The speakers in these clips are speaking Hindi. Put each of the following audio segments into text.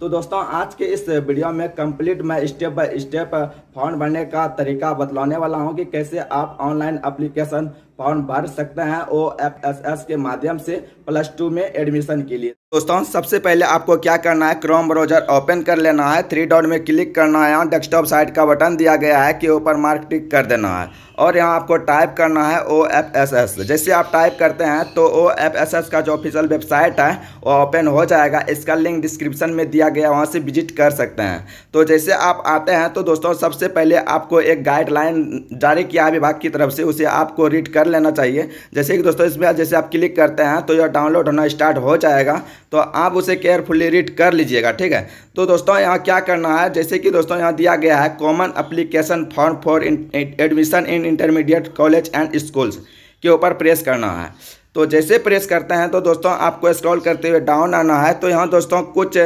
तो दोस्तों आज के इस वीडियो में कंप्लीट मैं स्टेप बाय स्टेप फॉर्म भरने का तरीका बतलाने वाला हूं कि कैसे आप ऑनलाइन अप्लीकेशन फॉर्म भर सकते हैं ओ एफ एस एस के माध्यम से प्लस टू में एडमिशन के लिए दोस्तों सबसे पहले आपको क्या करना है क्रोम ब्राउजर ओपन कर लेना है थ्री डॉट में क्लिक करना है यहाँ डेस्कटॉप साइट का बटन दिया गया है कि ऊपर मार्क टिक कर देना है और यहाँ आपको टाइप करना है ओ एफ एस एस जैसे आप टाइप करते हैं तो ओ एफ एस एस का जो ऑफिशियल वेबसाइट है वो ओपन हो जाएगा इसका लिंक डिस्क्रिप्शन में दिया गया वहाँ से विजिट कर सकते हैं तो जैसे आप आते हैं तो दोस्तों सबसे पहले आपको एक गाइडलाइन जारी किया विभाग की तरफ से उसे आपको रीड कर कर लेना चाहिए जैसे कि दोस्तों इसमें जैसे आप क्लिक करते हैं तो यह डाउनलोड होना स्टार्ट हो जाएगा तो आप उसे केयरफुली रीड कर लीजिएगा ठीक है तो दोस्तों यहाँ क्या करना है जैसे कि दोस्तों यहाँ दिया गया है common application form for admission in intermediate college and schools के ऊपर प्रेस करना है तो जैसे प्रेस करते हैं तो दोस्तों आपको स्क्रॉल करते हुए डाउन आना है तो यहाँ दोस्तों कुछ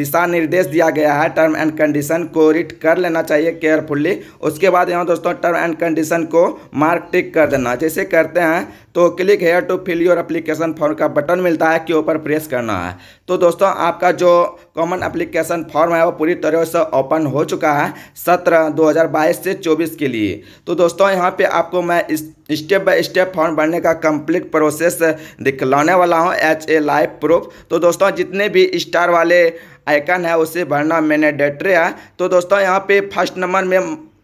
दिशा निर्देश दिया गया है टर्म एंड कंडीशन को रीड कर लेना चाहिए केयरफुल्ली उसके बाद यहाँ दोस्तों टर्म एंड कंडीशन को मार्क टिक कर देना जैसे करते हैं तो click here to fill your application form का बटन मिलता है कि ऊपर प्रेस करना है तो दोस्तों आपका जो कॉमन एप्लीकेशन फॉर्म है वो पूरी तरह से ओपन हो चुका है सत्रह दो हज़ार बाईस से चौबीस के लिए तो दोस्तों यहाँ पे आपको मैं स्टेप बाय स्टेप फॉर्म भरने का कंप्लीट प्रोसेस दिखलाने वाला हूँ एच ए लाइव प्रूफ तो दोस्तों जितने भी स्टार वाले आइकन है उसे भरना मैंने मैंडेटरी है तो दोस्तों यहाँ पे फर्स्ट नंबर में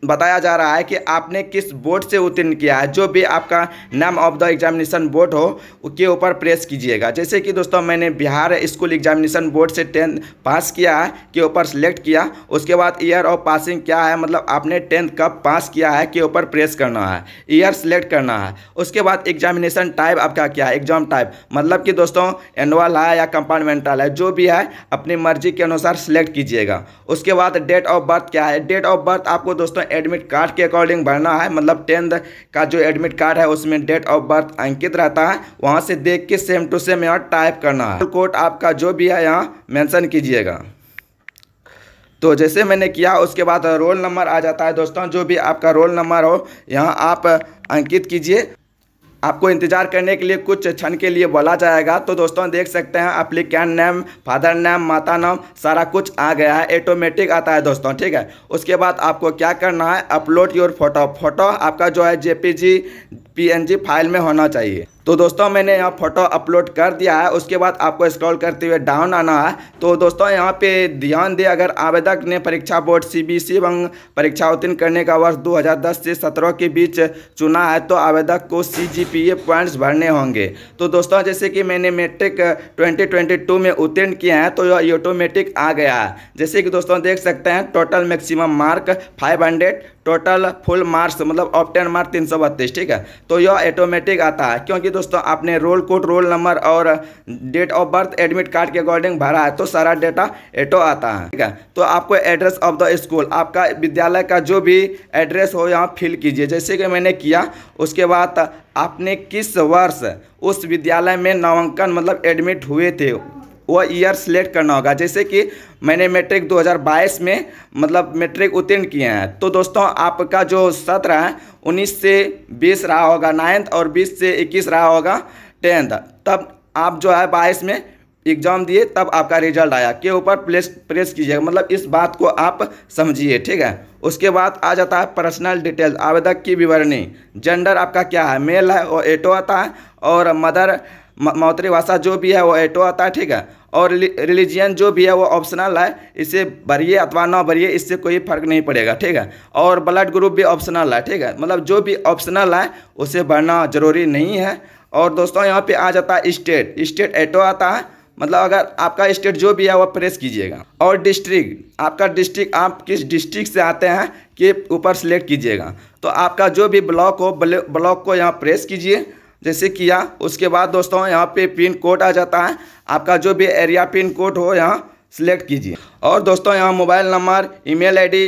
बताया जा रहा है कि आपने किस बोर्ड से उत्तीर्ण किया है जो भी आपका नाम ऑफ द एग्जामिनेशन बोर्ड हो उसके ऊपर प्रेस कीजिएगा जैसे कि दोस्तों मैंने बिहार स्कूल एग्जामिनेशन बोर्ड से टेंथ पास किया है के ऊपर सिलेक्ट किया उसके बाद ईयर ऑफ पासिंग क्या है मतलब आपने टेंथ कब पास किया है के ऊपर प्रेस करना है ईयर सेलेक्ट करना है उसके बाद एग्जामिनेशन टाइप आपका क्या है एग्जाम टाइप मतलब कि दोस्तों एनुअल है या कंपार्टमेंटल है जो भी है अपनी मर्जी के अनुसार सेलेक्ट कीजिएगा उसके बाद डेट ऑफ बर्थ क्या है डेट ऑफ बर्थ आपको दोस्तों एडमिट कार्ड के अकॉर्डिंग भरना है मतलब टेंथ का जो एडमिट कार्ड है उसमें डेट ऑफ बर्थ अंकित रहता है वहाँ से देख के सेम टू सेम यहाँ टाइप करना है कोड आपका जो भी है यहाँ मैंसन कीजिएगा तो जैसे मैंने किया उसके बाद रोल नंबर आ जाता है दोस्तों जो भी आपका रोल नंबर हो यहाँ आप अंकित कीजिए आपको इंतजार करने के लिए कुछ क्षण के लिए बोला जाएगा तो दोस्तों देख सकते हैं अप्लीकेंट नेम फादर नेम माता नाम सारा कुछ आ गया है ऑटोमेटिक आता है दोस्तों ठीक है उसके बाद आपको क्या करना है अपलोड योर फोटो फोटो आपका जो है जेपीजी पीएनजी फाइल में होना चाहिए तो दोस्तों मैंने यहाँ फोटो अपलोड कर दिया है उसके बाद आपको स्क्रॉल करते हुए डाउन आना है तो दोस्तों यहाँ पे ध्यान दें अगर आवेदक ने परीक्षा बोर्ड सीबीएसई एवं परीक्षा उत्तीर्ण करने का वर्ष 2010 से 17 के बीच चुना है तो आवेदक को सीजीपीए पॉइंट्स भरने होंगे तो दोस्तों जैसे कि मैंने मेट्रिक टू में उत्तीर्ण किया है तो यह ऑटोमेटिक आ गया है जैसे कि दोस्तों देख सकते हैं total maximum mark five total full marks मतलब ऑप्टेन मार्क तीन ठीक है तो यह ऑटोमेटिक आता है क्योंकि दोस्तों आपने रोल कोड रोल नंबर और date of birth admit card के अकॉर्डिंग भरा है तो सारा डेटा एटो आता है ठीक है तो आपको एड्रेस ऑफ द स्कूल आपका विद्यालय का जो भी एड्रेस हो यहाँ फिल कीजिए जैसे कि मैंने किया उसके बाद आपने किस वर्ष उस विद्यालय में नामांकन मतलब एडमिट हुए थे वो ईयर सेलेक्ट करना होगा जैसे कि मैंने मैट्रिक 2022 में मतलब मैट्रिक उत्तीर्ण किए हैं तो दोस्तों आपका जो सत्र है उन्नीस से बीस रहा होगा नाइन्थ और बीस से इक्कीस रहा होगा टेंथ तब आप जो है बाईस में एग्ज़ाम दिए तब आपका रिजल्ट आया के ऊपर प्लेस प्रेस कीजिएगा मतलब इस बात को आप समझिए ठीक है उसके बाद आ जाता है पर्सनल डिटेल आवेदक की विवरणी जेंडर आपका क्या है मेल है वो एटो आता है और मदर मौतरी भाषा जो भी है वो एटो आता है ठीक है और रिलीजियन जो भी है वो ऑप्शनल है इसे भरिए अथवा ना भरिए इससे कोई फर्क नहीं पड़ेगा ठीक है और ब्लड ग्रुप भी ऑप्शनल है ठीक है मतलब जो भी ऑप्शनल है उसे भरना ज़रूरी नहीं है और दोस्तों यहाँ पे आ जाता है स्टेट स्टेट एटो आता है मतलब अगर आपका स्टेट जो भी है वो प्रेस कीजिएगा और डिस्ट्रिक्ट आपका डिस्ट्रिक्ट आप किस डिस्ट्रिक्ट से आते हैं के ऊपर सेलेक्ट कीजिएगा तो आपका जो भी ब्लॉक हो ब्लॉक को यहाँ प्रेस कीजिए जैसे किया उसके बाद दोस्तों यहाँ पे पिन कोड आ जाता है आपका जो भी एरिया पिन कोड हो यहाँ सिलेक्ट कीजिए और दोस्तों यहाँ मोबाइल नंबर ईमेल आईडी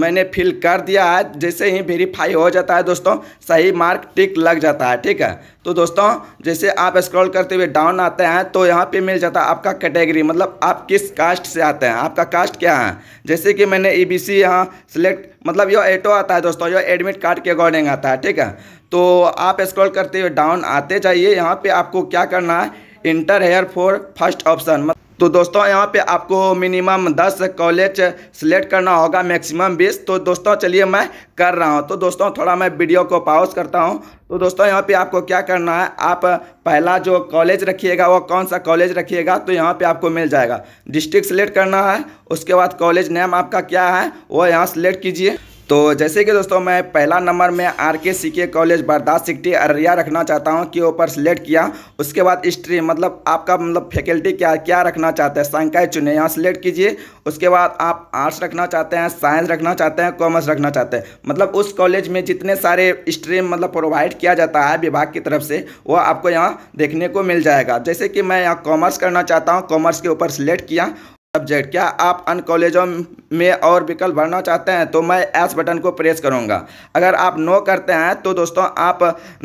मैंने फिल कर दिया है जैसे ही वेरीफाई हो जाता है दोस्तों सही मार्क टिक लग जाता है ठीक है तो दोस्तों जैसे आप स्क्रॉल करते हुए डाउन आते हैं तो यहाँ पे मिल जाता है आपका कैटेगरी मतलब आप किस कास्ट से आते हैं आपका कास्ट क्या है जैसे कि मैंने ई बी सी यहाँ सिलेक्ट मतलब यह एटो आता है दोस्तों यह एडमिट कार्ड के अकॉर्डिंग आता है ठीक है तो आप स्क्रॉल करते हुए डाउन आते जाइए यहाँ पे आपको क्या करना है enter here for first option तो दोस्तों यहाँ पे आपको मिनिमम 10 कॉलेज सेलेक्ट करना होगा मैक्सिमम 20 तो दोस्तों चलिए मैं कर रहा हूँ तो दोस्तों थोड़ा मैं वीडियो को पाउज करता हूँ तो दोस्तों यहाँ पे आपको क्या करना है आप पहला जो कॉलेज रखिएगा वो कौन सा कॉलेज रखिएगा तो यहाँ पे आपको मिल जाएगा डिस्ट्रिक्ट सेलेक्ट करना है उसके बाद कॉलेज नेम आपका क्या है वो यहाँ सेलेक्ट कीजिए तो जैसे कि दोस्तों मैं पहला नंबर में आर के सी के कॉलेज बर्दाश्त सिक्टी अररिया रखना चाहता हूँ के ऊपर सिलेक्ट किया उसके बाद स्ट्रीम मतलब आपका मतलब फैकल्टी क्या क्या रखना चाहते हैं संकाय चुने यहाँ सेलेक्ट कीजिए उसके बाद आप आर्ट्स रखना चाहते हैं साइंस रखना चाहते हैं कॉमर्स रखना चाहते हैं मतलब उस कॉलेज में जितने सारे स्ट्रीम मतलब प्रोवाइड किया जाता है विभाग की तरफ से वह आपको यहाँ देखने को मिल जाएगा जैसे कि मैं यहाँ कॉमर्स करना चाहता हूँ कॉमर्स के ऊपर सेलेक्ट किया सब्जेक्ट क्या आप अन्य कॉलेजों में और विकल्प भरना चाहते हैं तो मैं एस बटन को प्रेस करूंगा अगर आप नो करते हैं तो दोस्तों आप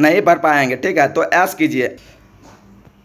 नहीं भर पाएंगे ठीक है तो एस कीजिए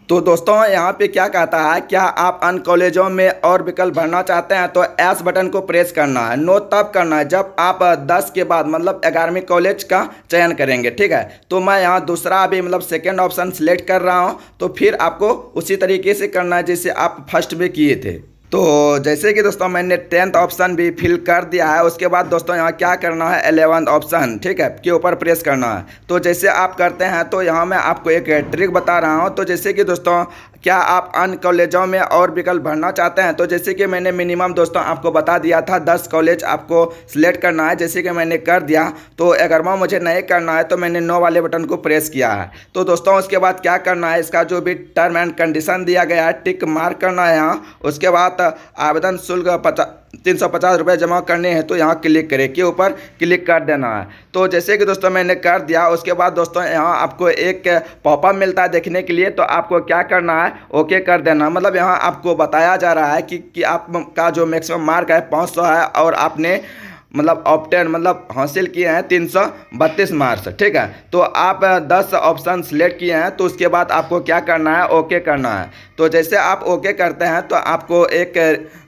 तो दोस्तों यहाँ पे क्या कहता है क्या आप अन कॉलेजों में और विकल्प भरना चाहते हैं तो एस बटन को प्रेस करना है नो तब करना है जब आप 10 के बाद मतलब ग्यारहवीं कॉलेज का चयन करेंगे ठीक है तो मैं यहाँ दूसरा अभी मतलब सेकंड ऑप्शन सेलेक्ट कर रहा हूँ तो फिर आपको उसी तरीके से करना है जैसे आप फर्स्ट में किए थे तो जैसे कि दोस्तों मैंने टेंथ ऑप्शन भी फिल कर दिया है उसके बाद दोस्तों यहाँ क्या करना है एलेवंथ ऑप्शन ठीक है के ऊपर प्रेस करना है तो जैसे आप करते हैं तो यहाँ मैं आपको एक ट्रिक बता रहा हूँ तो जैसे कि दोस्तों क्या आप अन कॉलेजों में और विकल्प भरना चाहते हैं तो जैसे कि मैंने मिनिमम दोस्तों आपको बता दिया था दस कॉलेज आपको सिलेक्ट करना है जैसे कि मैंने कर दिया तो अगर वह मुझे नहीं करना है तो मैंने नो वाले बटन को प्रेस किया है तो दोस्तों उसके बाद क्या करना है इसका जो भी टर्म एंड कंडीशन दिया गया है टिक मार्क करना है यहाँ उसके बाद साथ आवेदन शुल्क तीन सौ पचास रुपये जमा करने हैं तो यहाँ क्लिक करें के ऊपर क्लिक कर देना है तो जैसे कि दोस्तों मैंने कर दिया उसके बाद दोस्तों यहाँ आपको एक पॉपअप मिलता है देखने के लिए तो आपको क्या करना है ओके कर देना मतलब यहाँ आपको बताया जा रहा है कि, कि आपका जो मैक्सिमम मार्क है पाँच है और आपने मतलब ऑप्टेन मतलब हासिल किए हैं तीन सौ बत्तीस मार्क्स ठीक है तो आप दस ऑप्शन सिलेक्ट किए हैं तो उसके बाद आपको क्या करना है ओके करना है तो जैसे आप ओके करते हैं तो आपको एक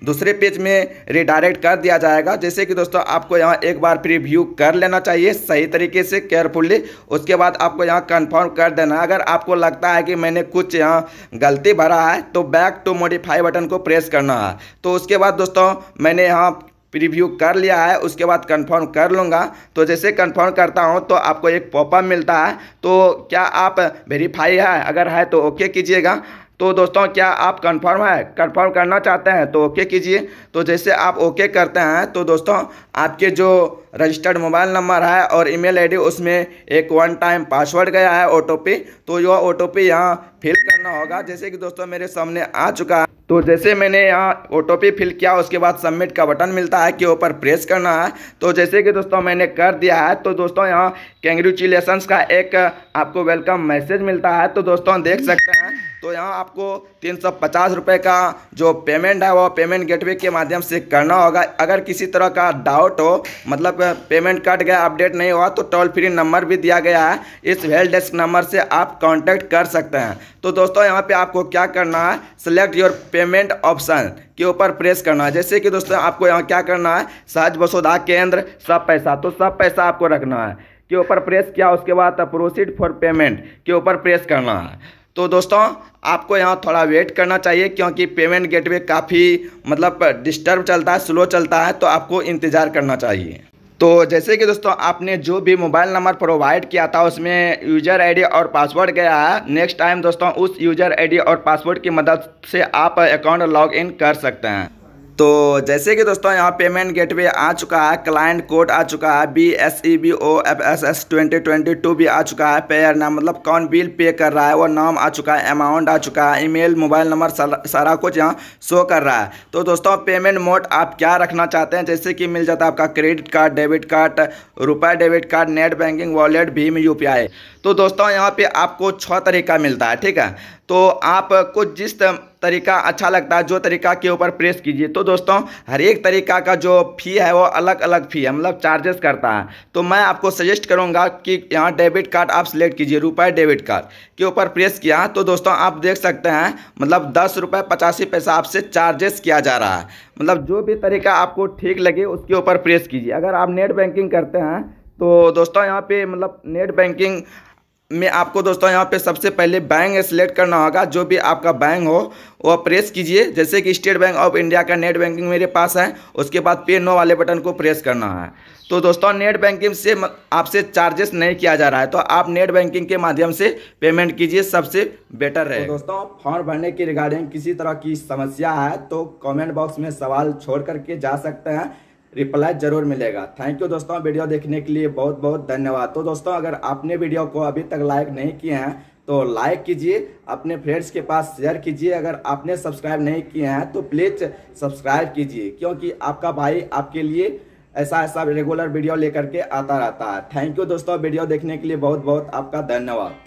दूसरे पेज में रिडायरेक्ट कर दिया जाएगा जैसे कि दोस्तों आपको यहाँ एक बार प्रीव्यू कर लेना चाहिए सही तरीके से केयरफुल्ली उसके बाद आपको यहाँ कन्फर्म कर देना अगर आपको लगता है कि मैंने कुछ यहाँ गलती भरा है तो बैक टू मोडिफाई बटन को प्रेस करना है तो उसके बाद दोस्तों मैंने यहाँ प्रीव्यू कर लिया है उसके बाद कंफर्म कर लूँगा तो जैसे कंफर्म करता हूँ तो आपको एक पॉपअप मिलता है तो क्या आप वेरीफाई है अगर है तो ओके कीजिएगा तो दोस्तों क्या आप कंफर्म है कंफर्म करना चाहते हैं तो ओके कीजिए तो जैसे आप ओके करते हैं तो दोस्तों आपके जो रजिस्टर्ड मोबाइल नंबर है और ईमेल आईडी उसमें एक वन टाइम पासवर्ड गया है ओ तो यह ओ टो यहाँ फिल करना होगा जैसे कि दोस्तों मेरे सामने आ चुका है तो जैसे मैंने यहाँ ओ टो फिल किया उसके बाद सबमिट का बटन मिलता है कि ऊपर प्रेस करना है तो जैसे कि दोस्तों मैंने कर दिया है तो दोस्तों यहाँ कैंग्रेचुलेसन्स का एक आपको वेलकम मैसेज मिलता है तो दोस्तों देख सकते हैं तो यहाँ आपको तीन सौ पचास रुपये का जो पेमेंट है वो पेमेंट गेटवे के माध्यम से करना होगा अगर किसी तरह का डाउट हो मतलब पेमेंट कट गया अपडेट नहीं हुआ तो टोल फ्री नंबर भी दिया गया है इस हेल्प डेस्क नंबर से आप कांटेक्ट कर सकते हैं तो दोस्तों यहाँ पे आपको क्या करना है सेलेक्ट योर पेमेंट ऑप्शन के ऊपर प्रेस करना है जैसे कि दोस्तों आपको यहाँ क्या करना है सहज वसुधा केंद्र सब पैसा तो सब पैसा आपको रखना है के ऊपर प्रेस किया उसके बाद प्रोसीड फॉर पेमेंट के ऊपर प्रेस करना है तो दोस्तों आपको यहाँ थोड़ा वेट करना चाहिए क्योंकि पेमेंट गेटवे काफ़ी मतलब डिस्टर्ब चलता है स्लो चलता है तो आपको इंतज़ार करना चाहिए तो जैसे कि दोस्तों आपने जो भी मोबाइल नंबर प्रोवाइड किया था उसमें यूजर आईडी और पासवर्ड गया है नेक्स्ट टाइम दोस्तों उस यूजर आईडी और पासवर्ड की मदद से आप अकाउंट लॉग इन कर सकते हैं तो जैसे कि दोस्तों यहाँ पेमेंट गेटवे आ चुका है क्लाइंट कोड आ चुका है B S E B O F S S twenty twenty two भी आ चुका है पेयर नाम मतलब कौन बिल पे कर रहा है वो नाम आ चुका है अमाउंट आ चुका है ईमेल मोबाइल नंबर सारा, सारा कुछ यहाँ शो कर रहा है तो दोस्तों पेमेंट मोड आप क्या रखना चाहते हैं जैसे कि मिल जाता है आपका credit card debit card RuPay debit card net banking wallet भीम यू तो दोस्तों यहाँ पर आपको छः तरीका मिलता है ठीक है तो आप कुछ जिस तरीका अच्छा लगता है जो तरीका के ऊपर प्रेस कीजिए तो दोस्तों हर एक तरीका का जो फ़ी है वो अलग अलग फ़ी है मतलब चार्जेस करता है तो मैं आपको सजेस्ट करूंगा कि यहाँ डेबिट कार्ड आप सिलेक्ट कीजिए रुपए डेबिट कार्ड के ऊपर प्रेस किया तो दोस्तों आप देख सकते हैं मतलब दस रुपये पचासी पैसा आपसे चार्जेस किया जा रहा है मतलब जो भी तरीका आपको ठीक लगे उसके ऊपर प्रेस कीजिए अगर आप नेट बैंकिंग करते हैं तो दोस्तों यहाँ पे मतलब नेट बैंकिंग में आपको दोस्तों यहाँ पे सबसे पहले बैंक सेलेक्ट करना होगा जो भी आपका बैंक हो वह प्रेस कीजिए जैसे कि स्टेट बैंक ऑफ इंडिया का नेट बैंकिंग मेरे पास है उसके बाद पे नो वाले बटन को प्रेस करना है तो दोस्तों नेट बैंकिंग से आपसे चार्जेस नहीं किया जा रहा है तो आप नेट बैंकिंग के माध्यम से पेमेंट कीजिए सबसे बेटर है तो दोस्तों फॉर्म भरने के रिगार्डिंग किसी तरह की समस्या है तो कॉमेंट बॉक्स में सवाल छोड़ करके जा सकते हैं रिप्लाई जरूर मिलेगा थैंक यू दोस्तों वीडियो देखने के लिए बहुत बहुत धन्यवाद तो दोस्तों अगर आपने वीडियो को अभी तक लाइक नहीं किए हैं तो लाइक कीजिए अपने फ्रेंड्स के पास शेयर कीजिए अगर आपने सब्सक्राइब नहीं किए हैं तो प्लीज़ सब्सक्राइब कीजिए क्योंकि आपका भाई आपके लिए ऐसा ऐसा रेगुलर वीडियो लेकर के आता रहता है थैंक यू दोस्तों वीडियो देखने के लिए बहुत बहुत आपका धन्यवाद